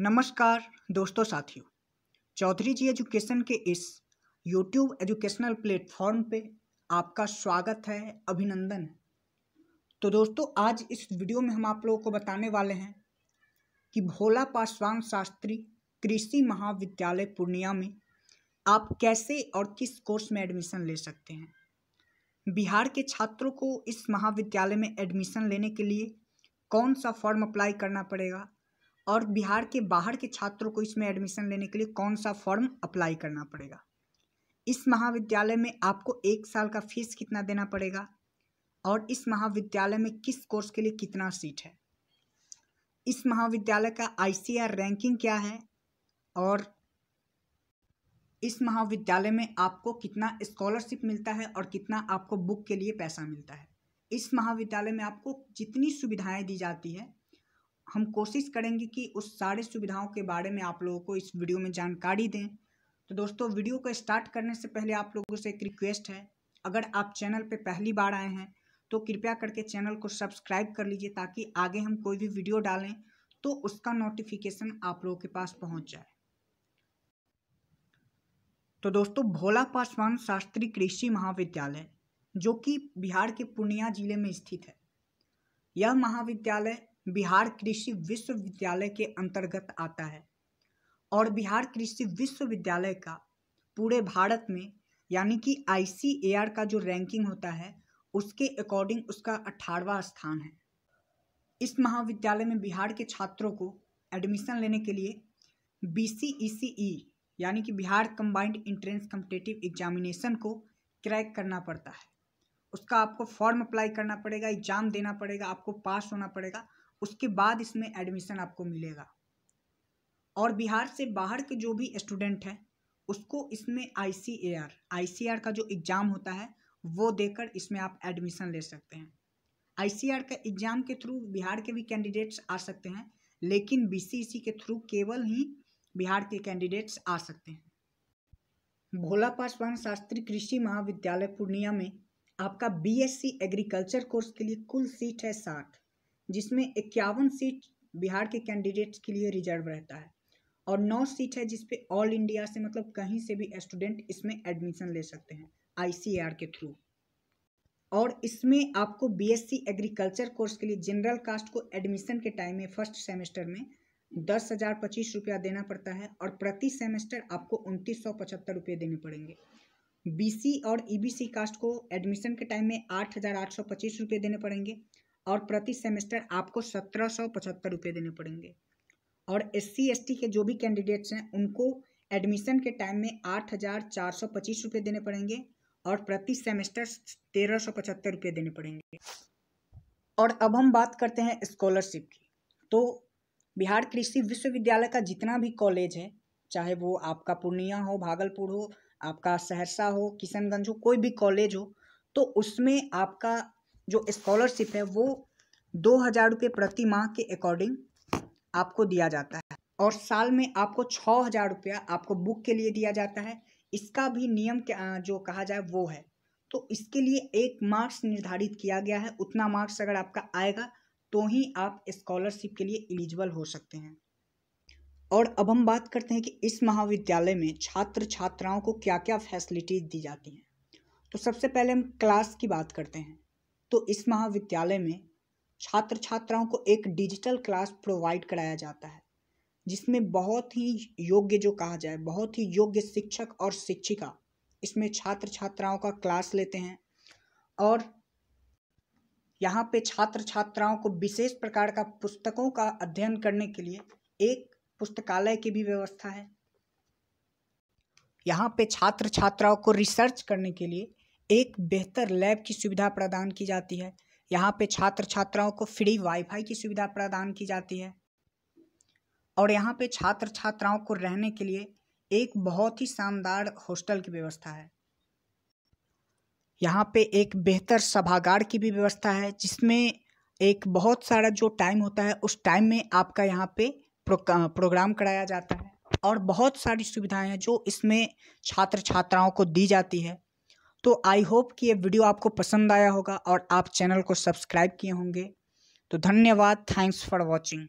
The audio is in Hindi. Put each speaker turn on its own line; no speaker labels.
नमस्कार दोस्तों साथियों चौधरी जी एजुकेशन के इस यूट्यूब एजुकेशनल प्लेटफॉर्म पे आपका स्वागत है अभिनंदन है तो दोस्तों आज इस वीडियो में हम आप लोगों को बताने वाले हैं कि भोला पासवान शास्त्री कृषि महाविद्यालय पूर्णिया में आप कैसे और किस कोर्स में एडमिशन ले सकते हैं बिहार के छात्रों को इस महाविद्यालय में एडमिशन लेने के लिए कौन सा फॉर्म अप्लाई करना पड़ेगा और बिहार के बाहर के छात्रों को इसमें एडमिशन लेने के लिए कौन सा फॉर्म अप्लाई करना पड़ेगा इस महाविद्यालय में आपको एक साल का फीस कितना देना पड़ेगा और इस महाविद्यालय में किस कोर्स के लिए कितना सीट है इस महाविद्यालय का आई रैंकिंग क्या है और इस महाविद्यालय में आपको कितना स्कॉलरशिप मिलता है और कितना आपको बुक के लिए पैसा मिलता है इस महाविद्यालय में आपको जितनी सुविधाएं दी जाती है हम कोशिश करेंगे कि उस सारे सुविधाओं के बारे में आप लोगों को इस वीडियो में जानकारी दें तो दोस्तों वीडियो को स्टार्ट करने से पहले आप लोगों से एक रिक्वेस्ट है अगर आप चैनल पर पहली बार आए हैं तो कृपया करके चैनल को सब्सक्राइब कर लीजिए ताकि आगे हम कोई भी वीडियो डालें तो उसका नोटिफिकेशन आप लोगों के पास पहुंच जाए तो दोस्तों भोला पासवान शास्त्री कृषि महाविद्यालय जो कि बिहार के पूर्णिया जिले में स्थित है यह महाविद्यालय बिहार कृषि विश्वविद्यालय के अंतर्गत आता है और बिहार कृषि विश्वविद्यालय का पूरे भारत में यानी कि आई का जो रैंकिंग होता है उसके अकॉर्डिंग उसका अठारवा स्थान है इस महाविद्यालय में बिहार के छात्रों को एडमिशन लेने के लिए बी सी e e, यानी कि Bihar combined entrance competitive examination को क्रैक करना पड़ता है उसका आपको फॉर्म अप्लाई करना पड़ेगा एग्जाम देना पड़ेगा आपको पास होना पड़ेगा उसके बाद इसमें एडमिशन आपको मिलेगा और बिहार से बाहर के जो भी स्टूडेंट हैं उसको इसमें आई सी A R I C R का जो एग्ज़ाम होता है वो देकर इसमें आप एडमिशन ले सकते हैं आई सी आर का एग्ज़ाम के थ्रू बिहार के भी कैंडिडेट्स आ सकते हैं लेकिन बी सी सी के थ्रू केवल ही बिहार के कैंडिडेट्स आ सकते हैं भोला पासवान शास्त्री कृषि महाविद्यालय पूर्णिया में आपका बीएससी एग्रीकल्चर कोर्स के लिए कुल सीट है साठ जिसमें इक्यावन सीट बिहार के कैंडिडेट्स के लिए रिजर्व रहता है और नौ सीट है जिसपे ऑल इंडिया से मतलब कहीं से भी स्टूडेंट इसमें एडमिशन ले सकते हैं आईसीआर के थ्रू और इसमें आपको बीएससी एग्रीकल्चर कोर्स के लिए जनरल कास्ट को एडमिशन के टाइम में फर्स्ट सेमेस्टर में दस हज़ार पच्चीस रुपया देना पड़ता है और प्रति सेमेस्टर आपको उनतीस सौ पचहत्तर रुपये देने पड़ेंगे बीसी और ईबीसी e कास्ट को एडमिशन के टाइम में आठ हज़ार आठ सौ पच्चीस रुपये देने पड़ेंगे और प्रति सेमेस्टर आपको सत्रह सौ पचहत्तर रुपये देने पड़ेंगे और एस सी के जो भी कैंडिडेट्स हैं उनको एडमिशन के टाइम में आठ हज़ार चार सौ पच्चीस रुपये देने पड़ेंगे और प्रति सेमेस्टर तेरह सौ पचहत्तर रुपये देने पड़ेंगे और अब हम बात करते हैं स्कॉलरशिप की तो बिहार कृषि विश्वविद्यालय का जितना भी कॉलेज है चाहे वो आपका पूर्णिया हो भागलपुर हो आपका सहरसा हो किशनगंज हो कोई भी कॉलेज हो तो उसमें आपका जो स्कॉलरशिप है वो दो हज़ार रुपये प्रति माह के अकॉर्डिंग आपको दिया जाता है और साल में आपको छः हज़ार रुपया आपको बुक के लिए दिया जाता है इसका भी नियम जो कहा जाए वो है तो इसके लिए एक मार्क्स निर्धारित किया गया है उतना मार्क्स अगर आपका आएगा तो ही आप स्कॉलरशिप के लिए एलिजिबल हो सकते हैं और अब हम बात करते हैं कि इस महाविद्यालय में छात्र छात्राओं को क्या क्या फैसिलिटीज़ दी जाती हैं तो सबसे पहले हम क्लास की बात करते हैं तो इस महाविद्यालय में छात्र छात्राओं को एक डिजिटल क्लास प्रोवाइड कराया जाता है जिसमें बहुत ही योग्य जो कहा जाए बहुत ही योग्य शिक्षक और शिक्षिका इसमें छात्र छात्राओं का क्लास लेते हैं और यहाँ पे छात्र छात्राओं को विशेष प्रकार का पुस्तकों का अध्ययन करने के लिए एक पुस्तकालय की भी व्यवस्था है यहाँ पे छात्र छात्राओं को रिसर्च करने के लिए एक बेहतर लैब की सुविधा प्रदान की जाती है यहाँ पे छात्र छात्राओं को फ्री वाईफाई की सुविधा प्रदान की जाती है और यहाँ पे छात्र छात्राओं को रहने के लिए एक बहुत ही शानदार हॉस्टल की व्यवस्था है यहाँ पे एक बेहतर सभागार की भी व्यवस्था है जिसमें एक बहुत सारा जो टाइम होता है उस टाइम में आपका यहाँ पे प्रोग्राम कराया जाता है और बहुत सारी सुविधाएं हैं जो इसमें छात्र छात्राओं को दी जाती है तो आई होप कि ये वीडियो आपको पसंद आया होगा और आप चैनल को सब्सक्राइब किए होंगे तो धन्यवाद थैंक्स फॉर वॉचिंग